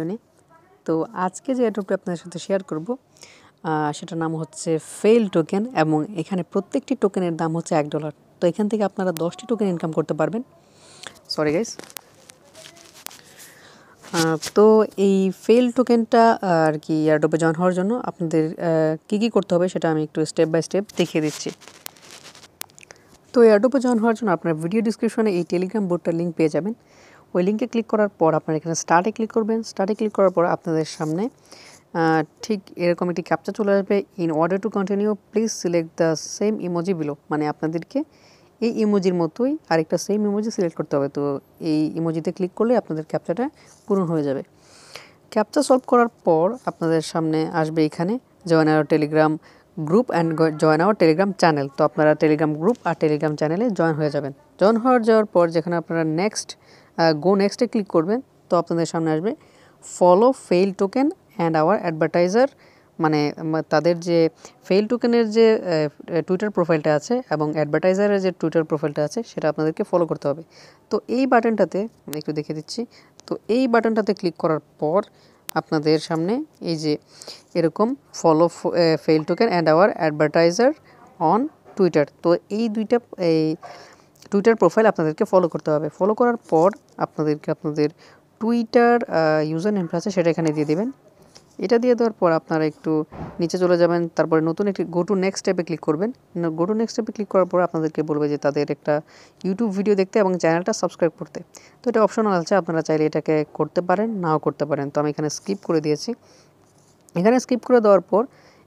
video তো আজকে যে অ্যাডপটি আপনাদের সাথে শেয়ার করব সেটার নাম হচ্ছে ফেল টোকেন এবং এখানে প্রত্যেকটি টোকেনের দাম হচ্ছে এক ডলার তো এখান থেকে আপনারা দশটি টোকেন ইনকাম করতে পারবেন সরি গাইস তো এই ফেল টোকেনটা আর কি এয়ারডোপে জয়েন হওয়ার জন্য আপনাদের কী কী করতে হবে সেটা আমি একটু স্টেপ বাই স্টেপ দেখিয়ে দিচ্ছি তো এয়ারডোপে জয়েন হওয়ার জন্য আপনার ভিডিও ডিসক্রিপশনে এই টেলিগ্রাম বোর্ডটার লিঙ্ক পেয়ে যাবেন ওই লিঙ্কে ক্লিক করার পর আপনারা এখানে স্টার্টে ক্লিক করবেন স্টার্টে ক্লিক করার পর আপনাদের সামনে ঠিক এরকম একটি ক্যাপচার চলে আসবে in order to continue please select the same emoji below মানে আপনাদেরকে এই ইমোজির মতোই আরেকটা সেম ইমোজি সিলেক্ট করতে হবে তো এই ইমোজিতে ক্লিক করলে আপনাদের ক্যাপচারটা পূরণ হয়ে যাবে ক্যাপচার সলভ করার পর আপনাদের সামনে আসবে এখানে join our Telegram group and join our Telegram channel তো আপনারা টেলিগ্রাম গ্রুপ আর টেলিগ্রাম চ্যানেলে জয়েন হয়ে যাবেন জয়েন হওয়ার যাওয়ার পর যেখানে আপনারা নেক্সট গো নেক্সটে ক্লিক করবেন তো আপনাদের সামনে আসবে follow fail token and our advertiser মানে তাদের যে ফেইল টোকেনের যে টুইটার প্রোফাইলটা আছে এবং অ্যাডভার্টাইজারের যে টুইটার প্রোফাইলটা আছে সেটা আপনাদেরকে ফলো করতে হবে তো এই বাটনটাতে একটু দেখে দিচ্ছি তো এই বাটনটাতে ক্লিক করার পর আপনাদের সামনে এই যে এরকম follow fail token and our advertiser on Twitter তো এই দুইটা এই টুইটার প্রোফাইল আপনাদেরকে ফলো করতে হবে ফলো করার পর আপনাদেরকে আপনাদের টুইটার ইউজার নেম আছে সেটা এখানে দিয়ে দেবেন এটা দিয়ে দেওয়ার পর আপনারা একটু নিচে চলে যাবেন তারপরে নতুন একটি গো টু নেক্সট স্টেপে ক্লিক করবেন গো টু নেক্সট স্টেপে ক্লিক করার পর আপনাদেরকে বলবে যে তাদের একটা ইউটিউব ভিডিও দেখতে এবং চ্যানেলটা সাবস্ক্রাইব করতে তো এটা অপশনাল আছে আপনারা চাইলে এটাকে করতে পারেন নাও করতে পারেন তো আমি এখানে স্কিপ করে দিয়েছি এখানে স্কিপ করে দেওয়ার পর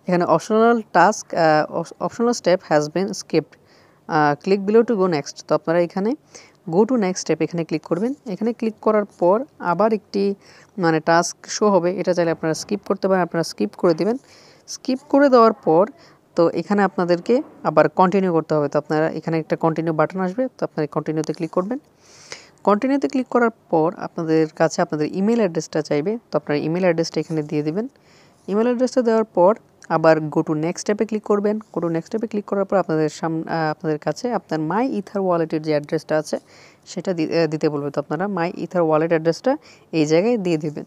এখানে optional task optional step has been skipped click below to go next তো আপনারা এখানে গো টু নেক্সট স্টেপ এখানে ক্লিক করবেন এখানে ক্লিক করার পর আবার একটি মানে টাস্ক শো হবে এটা চাইলে আপনারা স্কিপ করতে পারেন আপনারা স্কিপ করে দেবেন স্কিপ করে দেওয়ার পর তো এখানে আপনাদেরকে আবার কন্টিনিউ করতে হবে তো আপনারা এখানে একটা কন্টিনিউ বাটন আসবে তো আপনারা কন্টিনিউতে ক্লিক করবেন কন্টিনিউতে ক্লিক করার পর আপনাদের কাছে আপনাদের ইমেল অ্যাড্রেসটা চাইবে তো আপনারা ইমেল অ্যাড্রেসটা এখানে দিয়ে দেবেন ইমেল অ্যাড্রেসটা দেওয়ার পর আবার গো টু নেক্সট স্টেপে ক্লিক করবেন গো টু নেক্সট অ্যাপে ক্লিক করার পর আপনাদের সামনে আপনাদের কাছে আপনার মাই ইথার ওয়ালেটের যে অ্যাড্রেসটা আছে সেটা দিতে বলবে তো আপনারা মাই ইথার ওয়ালেট অ্যাড্রেসটা এই জায়গায় দিয়ে দেবেন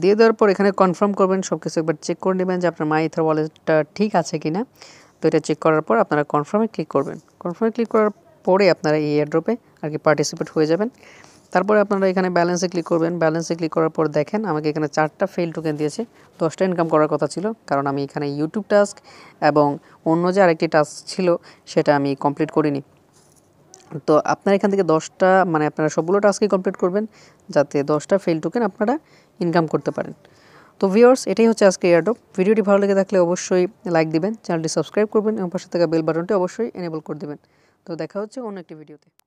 দিয়ে দেওয়ার পর এখানে কনফার্ম করবেন সব কিছু একবার চেক করে নেবেন যে আপনার মাই ইথার ওয়ালেটটা ঠিক আছে কি না তো এটা চেক করার পর আপনারা কনফার্মে ক্লিক করবেন কনফার্মে ক্লিক করার পরে আপনারা এই অ্যাড্রপে আর কি পার্টিসিপেট হয়ে যাবেন তারপরে আপনারা এখানে ব্যালেন্সে ক্লিক করবেন ব্যালেন্সে ক্লিক করার পর দেখেন আমাকে এখানে চারটা ফেল টোকেন দিয়েছে দশটা ইনকাম করার কথা ছিল কারণ আমি এখানে ইউটিউব টাস্ক এবং অন্য যে আরেকটি টাস্ক ছিল সেটা আমি কমপ্লিট করিনি তো আপনারা এখান থেকে দশটা মানে আপনারা সবগুলো টাস্কই কমপ্লিট করবেন যাতে দশটা ফেল টোকেন আপনারা ইনকাম করতে পারেন তো ভিওর্স এটাই হচ্ছে আজকে এয়ারডপ ভিডিওটি ভালো লেগে থাকলে অবশ্যই লাইক দিবেন চ্যানেলটি সাবস্ক্রাইব করবেন এবং পাশে থাকা বেল বাটনটি অবশ্যই এনেবল করে দেবেন তো দেখা হচ্ছে অন্য একটি ভিডিওতে